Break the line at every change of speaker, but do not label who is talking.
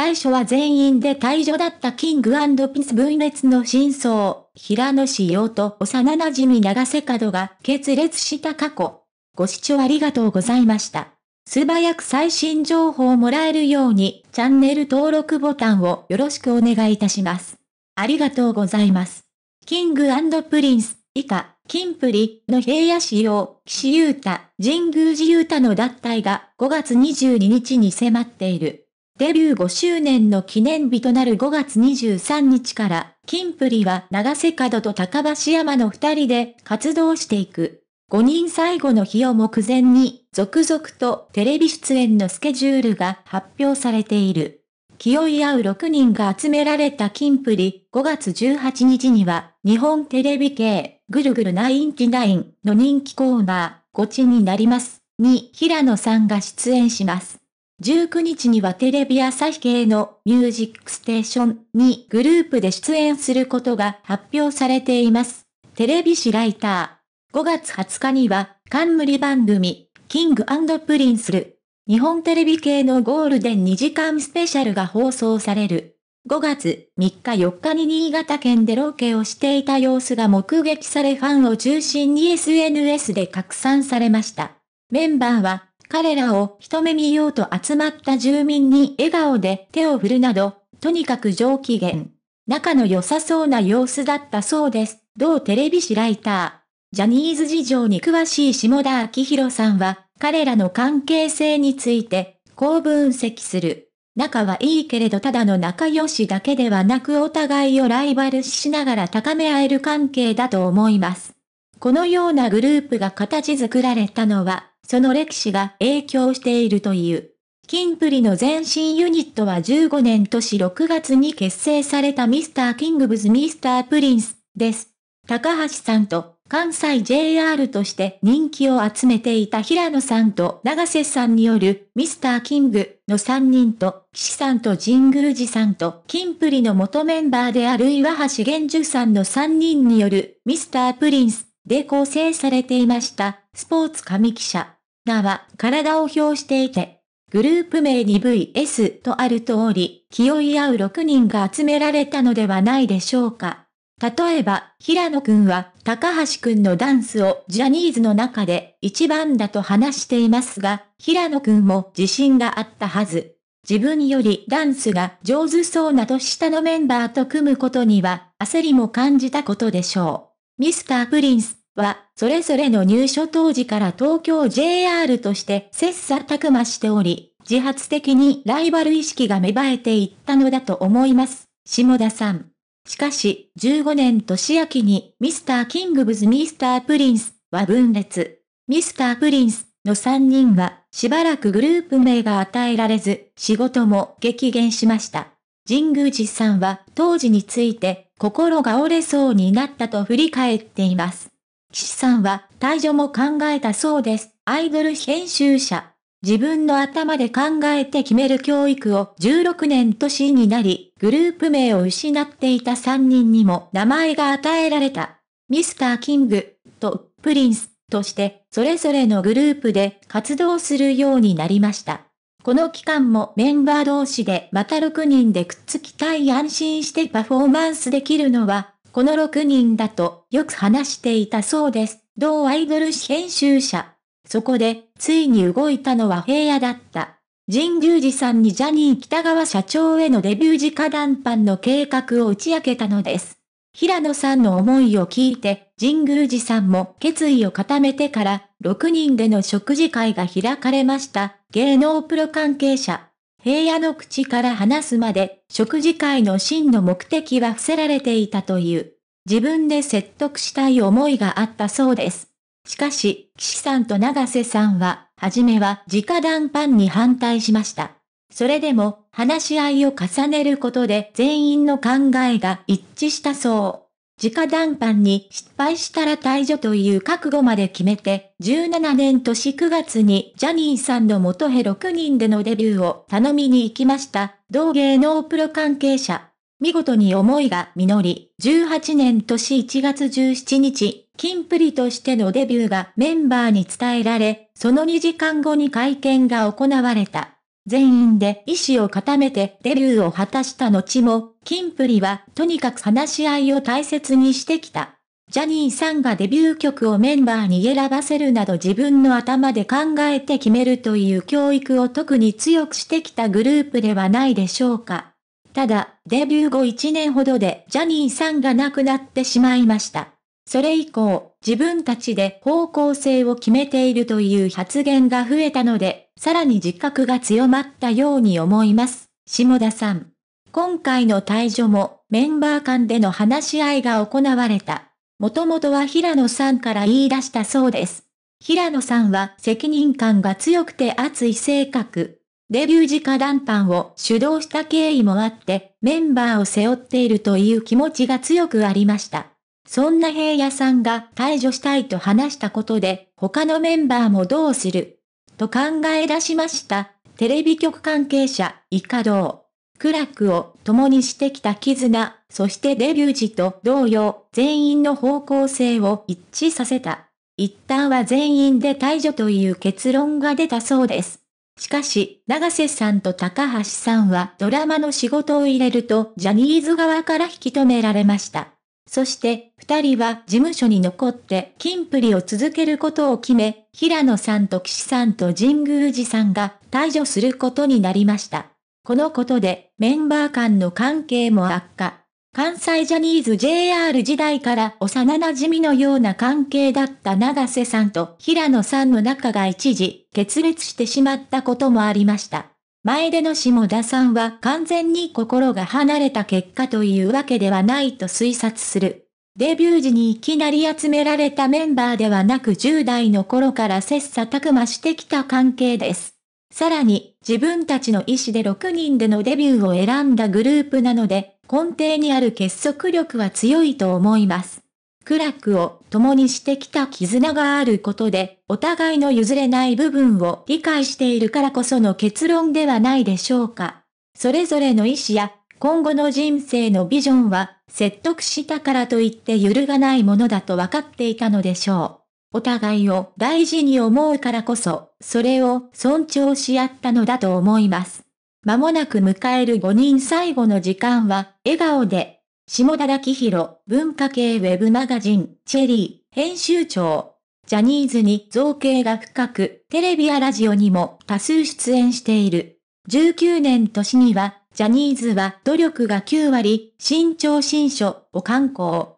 最初は全員で退場だったキングピス分裂の真相、平野紫耀と幼馴染長瀬角が決裂した過去。ご視聴ありがとうございました。素早く最新情報をもらえるように、チャンネル登録ボタンをよろしくお願いいたします。ありがとうございます。キングプリンス、以下、キンプリの平野仕様、岸優太、神宮寺優太の脱退が5月22日に迫っている。デビュー5周年の記念日となる5月23日から、キンプリは長瀬角と高橋山の2人で活動していく。5人最後の日を目前に、続々とテレビ出演のスケジュールが発表されている。気負い合う6人が集められたキンプリ、5月18日には、日本テレビ系、ぐるぐる99の人気コーナー、ゴチになります。に、平野さんが出演します。19日にはテレビ朝日系のミュージックステーションにグループで出演することが発表されています。テレビ誌ライター。5月20日には冠番組キングプリンスル。日本テレビ系のゴールデン2時間スペシャルが放送される。5月3日4日に新潟県でロケをしていた様子が目撃されファンを中心に SNS で拡散されました。メンバーは彼らを一目見ようと集まった住民に笑顔で手を振るなど、とにかく上機嫌。仲の良さそうな様子だったそうです。同テレビ誌ライター。ジャニーズ事情に詳しい下田明宏さんは、彼らの関係性について、こう分析する。仲はいいけれどただの仲良しだけではなくお互いをライバル視しながら高め合える関係だと思います。このようなグループが形作られたのはその歴史が影響しているという。キンプリの前身ユニットは15年年6月に結成されたミスターキングブズミスタープリンスです。高橋さんと関西 JR として人気を集めていた平野さんと長瀬さんによるミスターキングの3人と岸さんと神宮寺さんとキンプリの元メンバーである岩橋玄樹さんの3人によるミスタープリンスで構成されていましたスポーツ紙記者。は体を表していて、グループ名に VS とある通り、気負い合う6人が集められたのではないでしょうか。例えば、平野くんは、高橋くんのダンスをジャニーズの中で一番だと話していますが、平野くんも自信があったはず。自分よりダンスが上手そうな年下のメンバーと組むことには、焦りも感じたことでしょう。ミスタープリンスは、それぞれの入所当時から東京 JR として切磋琢磨しており、自発的にライバル意識が芽生えていったのだと思います。下田さん。しかし、15年年秋に、ミスター・キングブズ・ミスター・プリンスは分裂。ミスター・プリンスの3人は、しばらくグループ名が与えられず、仕事も激減しました。神宮寺さんは当時について心が折れそうになったと振り返っています。岸さんは退場も考えたそうです。アイドル編集者。自分の頭で考えて決める教育を16年年になり、グループ名を失っていた3人にも名前が与えられた。ミスター・キングとプリンスとして、それぞれのグループで活動するようになりました。この期間もメンバー同士でまた6人でくっつきたい安心してパフォーマンスできるのはこの6人だとよく話していたそうです。同アイドル誌編集者。そこで、ついに動いたのは平野だった。神宮寺さんにジャニー北川社長へのデビュー時下談判の計画を打ち明けたのです。平野さんの思いを聞いて、神宮寺さんも決意を固めてから、6人での食事会が開かれました。芸能プロ関係者、平野の口から話すまで、食事会の真の目的は伏せられていたという。自分で説得したい思いがあったそうです。しかし、岸さんと長瀬さんは、はじめは直談判に反対しました。それでも、話し合いを重ねることで全員の考えが一致したそう。直談判に失敗したら退場という覚悟まで決めて、17年年9月にジャニーさんの元へ6人でのデビューを頼みに行きました、同芸能プロ関係者。見事に思いが実り、18年年1月17日、金プリとしてのデビューがメンバーに伝えられ、その2時間後に会見が行われた。全員で意志を固めてデビューを果たした後も、キンプリはとにかく話し合いを大切にしてきた。ジャニーさんがデビュー曲をメンバーに選ばせるなど自分の頭で考えて決めるという教育を特に強くしてきたグループではないでしょうか。ただ、デビュー後1年ほどでジャニーさんが亡くなってしまいました。それ以降、自分たちで方向性を決めているという発言が増えたので、さらに自覚が強まったように思います。下田さん。今回の退場もメンバー間での話し合いが行われた。もともとは平野さんから言い出したそうです。平野さんは責任感が強くて熱い性格。デビュー家談判を主導した経緯もあって、メンバーを背負っているという気持ちが強くありました。そんな平野さんが退場したいと話したことで、他のメンバーもどうすると考え出しました。テレビ局関係者、以下どう苦楽を共にしてきた絆、そしてデビュー時と同様、全員の方向性を一致させた。一旦は全員で退場という結論が出たそうです。しかし、長瀬さんと高橋さんはドラマの仕事を入れるとジャニーズ側から引き止められました。そして、二人は事務所に残って金プリを続けることを決め、平野さんと岸さんと神宮寺さんが退場することになりました。このことでメンバー間の関係も悪化。関西ジャニーズ JR 時代から幼馴染のような関係だった長瀬さんと平野さんの仲が一時決裂してしまったこともありました。前での下田さんは完全に心が離れた結果というわけではないと推察する。デビュー時にいきなり集められたメンバーではなく10代の頃から切磋琢磨してきた関係です。さらに、自分たちの意思で6人でのデビューを選んだグループなので、根底にある結束力は強いと思います。苦楽を共にしてきた絆があることで、お互いの譲れない部分を理解しているからこその結論ではないでしょうか。それぞれの意思や、今後の人生のビジョンは、説得したからといって揺るがないものだと分かっていたのでしょう。お互いを大事に思うからこそ、それを尊重し合ったのだと思います。まもなく迎える5人最後の時間は、笑顔で、下田明宏、文化系ウェブマガジン、チェリー、編集長。ジャニーズに造形が深く、テレビやラジオにも多数出演している。19年年には、ジャニーズは努力が9割、新潮新書を刊行。